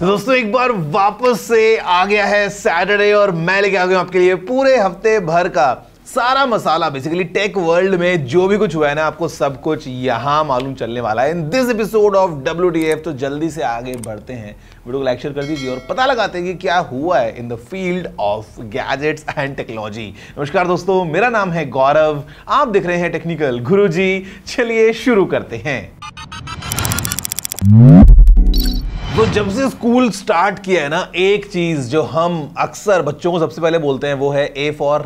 दोस्तों एक बार वापस से आ गया है सैटरडे और मैं लेके आ गया हूं आपके लिए पूरे हफ्ते भर का सारा मसाला बेसिकली टेक वर्ल्ड में जो भी कुछ हुआ है ना आपको सब कुछ यहाँ मालूम चलने वाला है in this episode of W तो जल्दी से आगे बढ़ते हैं वीडियो को लाइक शेयर कर दीजिए और पता लगाते हैं कि क्या हुआ है in the field of gadgets and technology नमस्कार दोस्तों मेरा नाम है गौरव आप देख रहे हैं टेक्निकल गुरु चलिए शुरू करते हैं तो जब से स्कूल स्टार्ट किया है ना एक चीज जो हम अक्सर बच्चों को सबसे पहले बोलते हैं वो है ए फॉर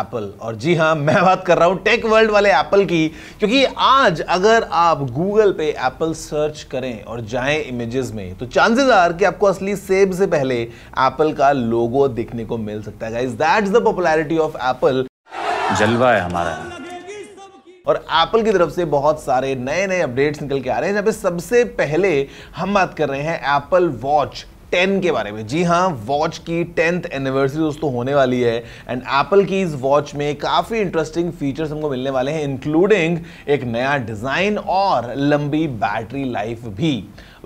एप्पल और जी हाँ मैं बात कर रहा हूँ टेक वर्ल्ड वाले एप्पल की क्योंकि आज अगर आप गूगल पे एप्पल सर्च करें और जाएं इमेजेस में तो चांसेस आर कि आपको असली सेब से पहले एप्पल का लोगो देखने को मिल सकता है पॉपुलरिटी पॉपुलैरिटी ऑफ एप्पल जलवा है हमारा और एप्पल की तरफ से बहुत सारे नए नए अपडेट्स निकल के आ रहे हैं जहाँ पे सबसे पहले हम बात कर रहे हैं एप्पल वॉच 10 के बारे में जी हाँ वॉच की टेंथ एनिवर्सरी दोस्तों होने वाली है एंड एप्पल की इस वॉच में काफ़ी इंटरेस्टिंग फीचर्स हमको मिलने वाले हैं इंक्लूडिंग एक नया डिज़ाइन और लंबी बैटरी लाइफ भी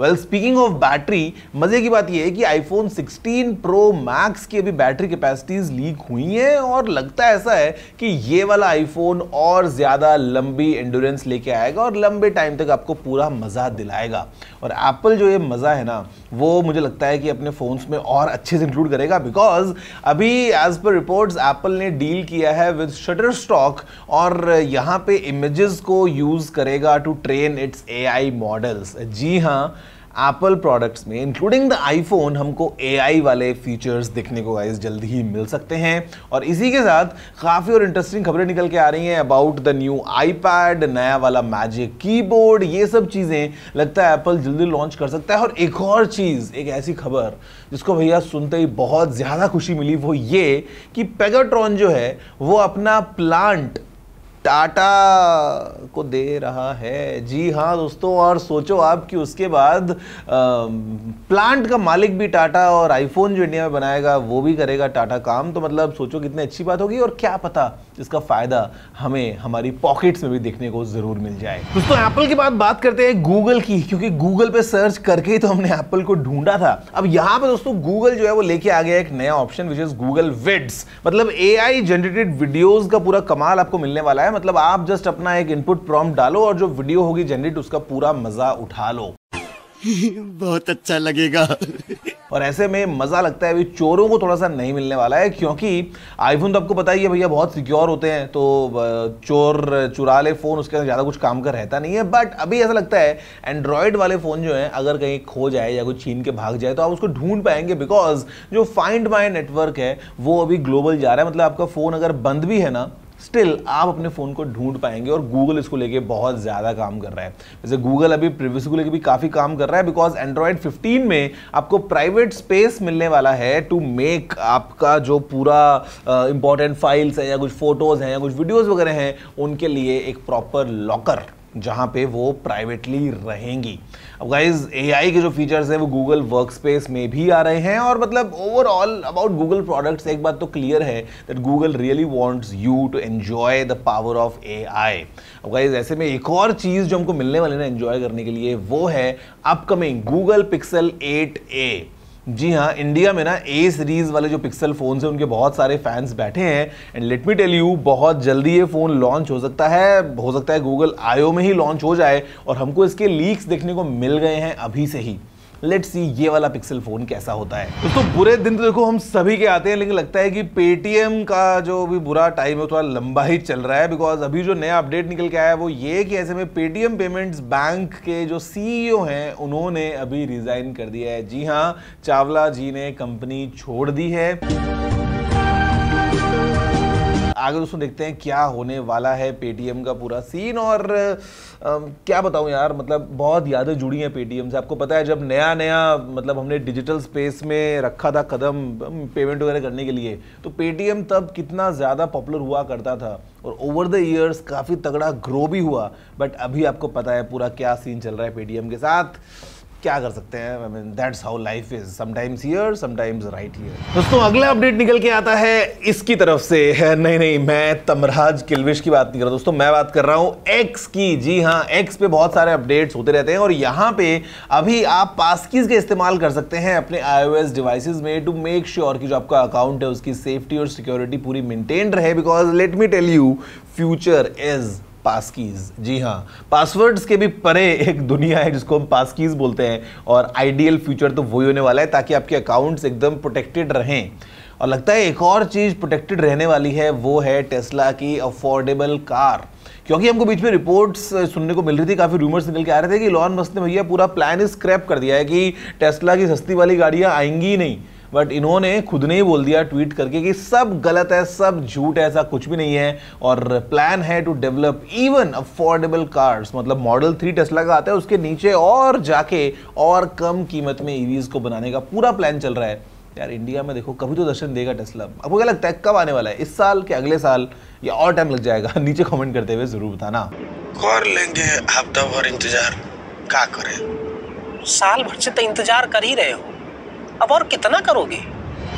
वेल स्पीकिंग ऑफ बैटरी मजे की बात यह है कि आईफोन 16 प्रो मैक्स की अभी बैटरी कैपेसिटीज लीक हुई हैं और लगता ऐसा है कि ये वाला आईफोन और ज़्यादा लंबी एंडोरेंस लेके आएगा और लंबे टाइम तक आपको पूरा मज़ा दिलाएगा और एप्पल जो ये मज़ा है ना वो मुझे लगता है कि अपने फ़ोन्स में और अच्छे से इंक्लूड करेगा बिकॉज अभी एज पर रिपोर्ट्स एप्पल ने डील किया है विद शटर स्टॉक और यहाँ पे इमेजेस को यूज़ करेगा to train its AI models जी हाँ एप्पल प्रोडक्ट्स में इंक्लूडिंग द आईफोन हमको आई वाले फीचर्स देखने को गाइज जल्द ही मिल सकते हैं और इसी के साथ काफ़ी और इंटरेस्टिंग खबरें निकल के आ रही हैं अबाउट द न्यू आईपैड नया वाला मैजिक कीबोर्ड ये सब चीज़ें लगता है एप्पल जल्दी लॉन्च कर सकता है और एक और चीज़ एक ऐसी खबर जिसको भैया सुनते ही बहुत ज़्यादा खुशी मिली वो ये कि पेगाट्रॉन जो है वो अपना प्लांट टाटा को दे रहा है जी हाँ दोस्तों और सोचो आप कि उसके बाद आ, प्लांट का मालिक भी टाटा और आईफोन जो इंडिया में बनाएगा वो भी करेगा टाटा काम तो मतलब सोचो कितनी अच्छी बात होगी और क्या पता जिसका फ़ायदा हमें हमारी पॉकेट्स में भी देखने को ज़रूर मिल जाए दोस्तों एप्पल की बात बात करते हैं गूगल की क्योंकि गूगल पे सर्च करके ही तो हमने एप्पल को ढूंढा था अब यहाँ पे दोस्तों गूगल जो है वो लेके आ गया एक नया option which is Google Vids मतलब ए आई जनरेटेड वीडियोज का पूरा कमाल आपको मिलने वाला है मतलब आप जस्ट अपना एक इनपुट प्रॉम्प्ट डालो और जो वीडियो होगी जनरेट उसका पूरा मजा उठा लो बहुत अच्छा लगेगा और ऐसे में मज़ा लगता है अभी चोरों को थोड़ा सा नहीं मिलने वाला है क्योंकि आईफोन तो आपको पता ही है भैया बहुत सिक्योर होते हैं तो चोर चुरा ले फ़ोन उसके अंदर ज़्यादा कुछ काम का रहता नहीं है बट अभी ऐसा लगता है एंड्रॉयड वाले फ़ोन जो हैं अगर कहीं खो जाए या कुछ छीन के भाग जाए तो आप उसको ढूंढ पाएंगे बिकॉज जो फाइंड माई नेटवर्क है वो अभी ग्लोबल जा रहा है मतलब आपका फ़ोन अगर बंद भी है ना स्टिल आप अपने फ़ोन को ढूंढ पाएंगे और गूगल इसको लेके बहुत ज़्यादा काम कर रहा है जैसे गूगल अभी प्रिवेसी को लेके भी काफ़ी काम कर रहा है बिकॉज एंड्रॉयड 15 में आपको प्राइवेट स्पेस मिलने वाला है टू मेक आपका जो पूरा इंपॉर्टेंट फाइल्स है या कुछ फोटोज़ हैं या कुछ वीडियोज़ वगैरह हैं उनके लिए एक प्रॉपर लॉकर जहाँ पे वो प्राइवेटली रहेंगी अब गाइज ए के जो फीचर्स हैं वो गूगल वर्क स्पेस में भी आ रहे हैं और मतलब ओवरऑल अबाउट गूगल प्रोडक्ट्स एक बात तो क्लियर है that Google really wants you to enjoy the power of A अब गाइज ऐसे में एक और चीज़ जो हमको मिलने वाली ना एन्जॉय करने के लिए वो है upcoming Google Pixel eight A जी हाँ इंडिया में ना ए सीरीज़ वाले जो पिक्सल फ़ोन है उनके बहुत सारे फैंस बैठे हैं and let me tell you बहुत जल्दी ये फ़ोन लॉन्च हो सकता है हो सकता है गूगल आयो में ही लॉन्च हो जाए और हमको इसके लीक्स देखने को मिल गए हैं अभी से ही लेट सी ये वाला पिक्सल फोन कैसा होता है दोस्तों तो बुरे दिन तो देखो हम सभी के आते हैं लेकिन लगता है कि पेटीएम का जो भी बुरा टाइम है थोड़ा लंबा ही चल रहा है बिकॉज अभी जो नया अपडेट निकल के आया है वो ये कि ऐसे में पेटीएम पेमेंट्स बैंक के जो सीईओ हैं उन्होंने अभी रिजाइन कर दिया है जी हाँ चावला जी ने कंपनी छोड़ दी है आगे दोस्तों देखते हैं क्या होने वाला है पेटीएम का पूरा सीन और आ, क्या बताऊं यार मतलब बहुत यादें जुड़ी हैं पेटीएम से आपको पता है जब नया नया मतलब हमने डिजिटल स्पेस में रखा था कदम पेमेंट वगैरह करने के लिए तो पेटीएम तब कितना ज़्यादा पॉपुलर हुआ करता था और ओवर द ईयर्स काफ़ी तगड़ा ग्रो भी हुआ बट अभी आपको पता है पूरा क्या सीन चल रहा है पेटीएम के साथ क्या कर सकते हैं I mean that's how life is sometimes here sometimes right here दोस्तों अगला अपडेट निकल के आता है इसकी तरफ से है नहीं नहीं मैं तमराज किलविश की बात नहीं कर रहा दोस्तों मैं बात कर रहा हूँ एक्स की जी हाँ एक्स पे बहुत सारे अपडेट्स होते रहते हैं और यहाँ पे अभी आप पासकीज का इस्तेमाल कर सकते हैं अपने आई डिवाइसेस में टू मेक श्योर कि जो आपका अकाउंट है उसकी सेफ्टी और सिक्योरिटी पूरी मेंटेन रहे because let me tell you future is passkeys जी हाँ पासवर्ड्स के भी परे एक दुनिया है जिसको हम पासकीज बोलते हैं और आइडियल फ्यूचर तो वही होने वाला है ताकि आपके अकाउंट्स एकदम प्रोटेक्टेड रहें और लगता है एक और चीज़ प्रोटेक्टेड रहने वाली है वो है टेस्ला की अफोर्डेबल कार क्योंकि हमको बीच में रिपोर्ट्स सुनने को मिल रही थी काफ़ी रूमर्स निकल के आ रहे थे कि लॉन मस्क ने भैया पूरा प्लान स्क्रैप कर दिया है कि टेस्ला की सस्ती वाली गाड़ियाँ आएंगी ही नहीं बट इन्होंने खुद ने ही बोल दिया ट्वीट करके कि सब गलत है सब झूठ है ऐसा कुछ भी नहीं है और प्लान है to develop even affordable cars मतलब मॉडल थ्री टेस्ला का आता है उसके नीचे और जाके और कम कीमत में ईवीज e को बनाने का पूरा प्लान चल रहा है यार इंडिया में देखो कभी तो दर्शन देगा टेस्ला आपको क्या लगता है कब आने वाला है इस साल के अगले साल या और टाइम लग जाएगा नीचे कमेंट करते हुए ज़रूर बताना कर लेंगे हफ्ता भर इंतजार क्या करें साल भर से तो इंतजार कर ही रहे हो अब और कितना करोगे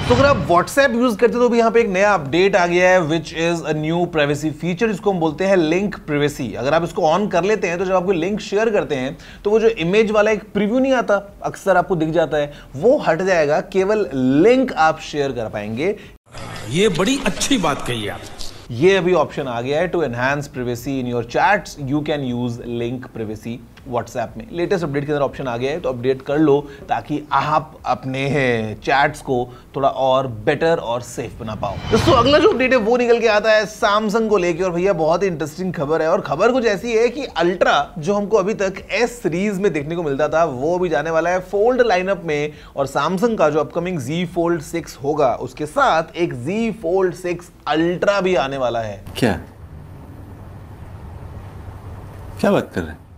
तो अगर आप व्हाट्सएप यूज करते हो तो भी यहाँ पे एक नया अपडेट आ गया है which is a new privacy feature इसको हम बोलते हैं लिंक प्राइवेसी अगर आप इसको ऑन कर लेते हैं तो जब आपको लिंक शेयर करते हैं तो वो जो इमेज वाला एक प्रीव्यू नहीं आता अक्सर आपको दिख जाता है वो हट जाएगा केवल लिंक आप शेयर कर पाएंगे ये बड़ी अच्छी बात कही आपने ये अभी ऑप्शन आ गया है to enhance privacy in your chats you can use link privacy WhatsApp में लेटेस्ट अपडेट के अंदर ऑप्शन आ गया है तो अपडेट कर लो ताकि आप अपने चैट्स को थोड़ा और बेटर और सेफ बना पाओ दोस्तों अगला जो अपडेट है वो निकल के आता है सैमसंग को लेके और भैया बहुत ही इंटरेस्टिंग खबर है और खबर कुछ ऐसी है कि अल्ट्रा जो हमको अभी तक एस सीरीज में देखने को मिलता था वो भी जाने वाला है फोल्ड लाइनअप में और सैमसंग का जो अपकमिंग जी फोल्ड सिक्स होगा उसके साथ एक जी फोल्ड सिक्स अल्ट्रा भी आने वाला है क्या क्या बात कर रहे हैं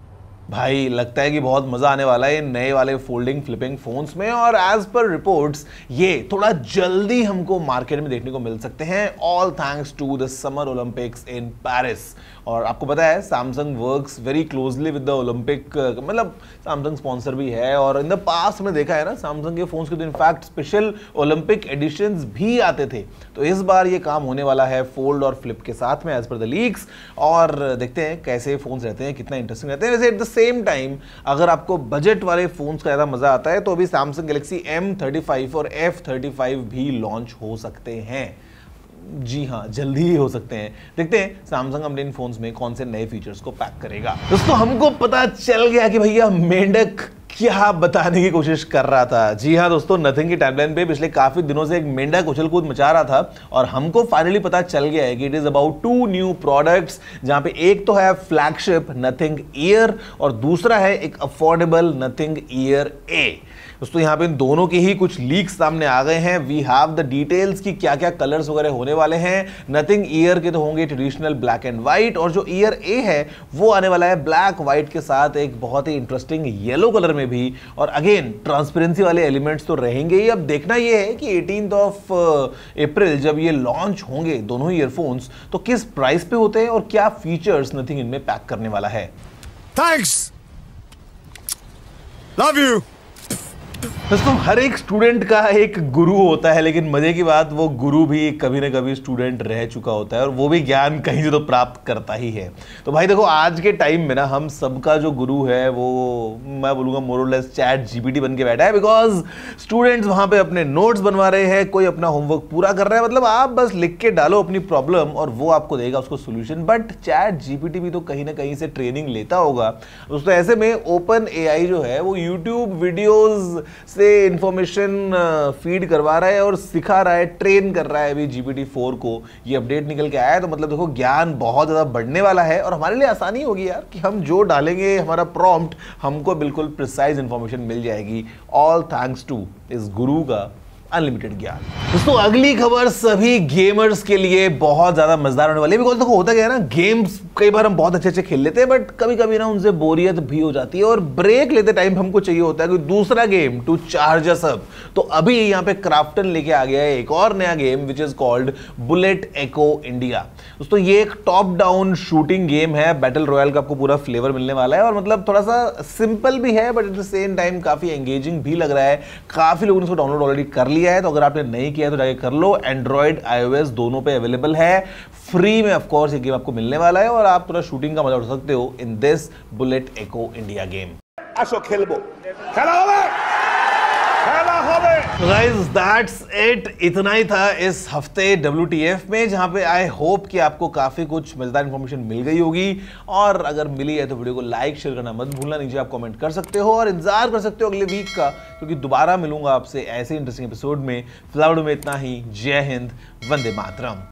भाई लगता है कि बहुत मज़ा आने वाला है नए वाले फोल्डिंग फ्लिपिंग फोन्स में और एज पर रिपोर्ट्स ये थोड़ा जल्दी हमको मार्केट में देखने को मिल सकते हैं all thanks to the summer Olympics in Paris और आपको पता है Samsung works very closely with the Olympic मतलब सैमसंग स्पॉन्सर भी है और इन द पास्ट में देखा है ना सैमसंग के फ़ोन्स के तो इनफैक्ट स्पेशल ओलंपिक एडिशन भी आते थे तो इस बार ये काम होने वाला है फोल्ड और फ्लिप के साथ में एज पर द लीक्स और देखते हैं कैसे फ़ोन्स रहते हैं कितना इंटरेस्टिंग रहते हैं वैसे सेम टाइम अगर आपको बजट वाले फोन का ज़्यादा मज़ा आता है तो अभी सैमसंग गैलेक्सी एम और एफ थर्टी फाइव भी लॉन्च हो सकते हैं जी हाँ जल्दी ही हो सकते हैं देखते हैं सैमसंग अपने इन फोन्स में कौन से नए फीचर्स को पैक करेगा दोस्तों हमको पता चल गया कि भैया मेंढक क्या बताने की कोशिश कर रहा था जी हाँ दोस्तों नथिंग की टाइमलाइन पे पिछले काफी दिनों से एक मेंढक उछल कूद मचा रहा था और हमको फाइनली पता चल गया है कि it is about to new products जहां पे एक तो है फ्लैगशिप नथिंग ईयर और दूसरा है एक अफोर्डेबल नथिंग ईयर ए दोस्तों यहाँ पे इन दोनों के ही कुछ लीक सामने आ गए हैं वी हैव द डिटेल्स की क्या क्या कलर्स वगैरह होने वाले हैं नथिंग ईयर के तो होंगे ट्रेडिशनल ब्लैक एंड व्हाइट और जो ईयर ए है वो आने वाला है ब्लैक व्हाइट के साथ एक बहुत ही इंटरेस्टिंग येलो कलर में भी और अगेन ट्रांसपेरेंसी वाले एलिमेंट्स तो रहेंगे ही अब देखना यह है कि एटीन ऑफ अप्रैल जब ये लॉन्च होंगे दोनों ही ईयरफोन्स तो किस प्राइस पे होते हैं और क्या फीचर्स नथिंग इनमें पैक करने वाला है थैंक्स लव यू दोस्तों हर एक स्टूडेंट का एक गुरु होता है लेकिन मजे की बात वो गुरु भी कभी ना कभी स्टूडेंट रह चुका होता है और वो भी ज्ञान कहीं से तो प्राप्त करता ही है तो भाई देखो आज के टाइम में ना हम सबका जो गुरु है वो मैं बोलूँगा मोरलेस चैट जीपीटी बन के बैठा है बिकॉज स्टूडेंट्स वहाँ पे अपने नोट्स बनवा रहे हैं कोई अपना होमवर्क पूरा कर रहा है मतलब आप बस लिख के डालो अपनी प्रॉब्लम और वो आपको देगा उसको सोल्यूशन बट चैट जीपीटी भी तो कहीं ना कहीं से ट्रेनिंग लेता होगा दोस्तों ऐसे में ओपन ए जो है वो यूट्यूब वीडियोज़ से इन्फॉर्मेशन फीड uh, करवा रहा है और सिखा रहा है ट्रेन कर रहा है अभी जीपीटी फोर को ये अपडेट निकल के आया है तो मतलब देखो ज्ञान बहुत ज़्यादा बढ़ने वाला है और हमारे लिए आसानी होगी यार कि हम जो डालेंगे हमारा प्रॉम्प्ट हमको बिल्कुल प्रिसाइज इन्फॉर्मेशन मिल जाएगी ऑल थैंक्स टू इस गुरु का अनलिमिटेड ज्ञान दोस्तों अगली खबर सभी गेमर्स के लिए बहुत ज्यादा मजेदार होने वाली है बिकॉज देखो होता क्या है ना गेम्स कई बार हम बहुत अच्छे अच्छे खेल लेते हैं बट कभी कभी ना उनसे बोरियत भी हो जाती है और ब्रेक लेते टाइम हमको चाहिए होता है कि दूसरा game to charge us up तो अभी यहाँ पे क्राफ्टन लेके आ गया है एक और नया game which is called bullet echo India दोस्तों ये एक टॉप डाउन शूटिंग गेम है बैटल रॉयल का आपको पूरा फ्लेवर मिलने वाला है और मतलब थोड़ा सा सिंपल भी है but at the same time काफ़ी एंगेजिंग भी लग रहा है काफ़ी लोगों ने इसको डाउनलोड ऑलरेडी कर लिया है तो अगर आपने नहीं किया है तो जाके कर लो एंड्रॉयड आईओ दोनों पे अवेलेबल है फ्री में ऑफकोर्स ये गेम आपको मिलने वाला है और और आप पूरा शूटिंग का मजा उठा सकते हो in this bullet echo India game so guys that's it इतना ही था इस हफ्ते डब्ल्यू में जहां पे आई होप कि आपको काफ़ी कुछ मज़ेदार इन्फॉर्मेशन मिल गई होगी और अगर मिली है तो वीडियो को लाइक शेयर करना मत भूलना नीचे आप कमेंट कर सकते हो और इंतजार कर सकते हो अगले वीक का क्योंकि दोबारा मिलूंगा आपसे ऐसे इंटरेस्टिंग एपिसोड में फिलहाल में इतना ही जय हिंद वंदे मातरम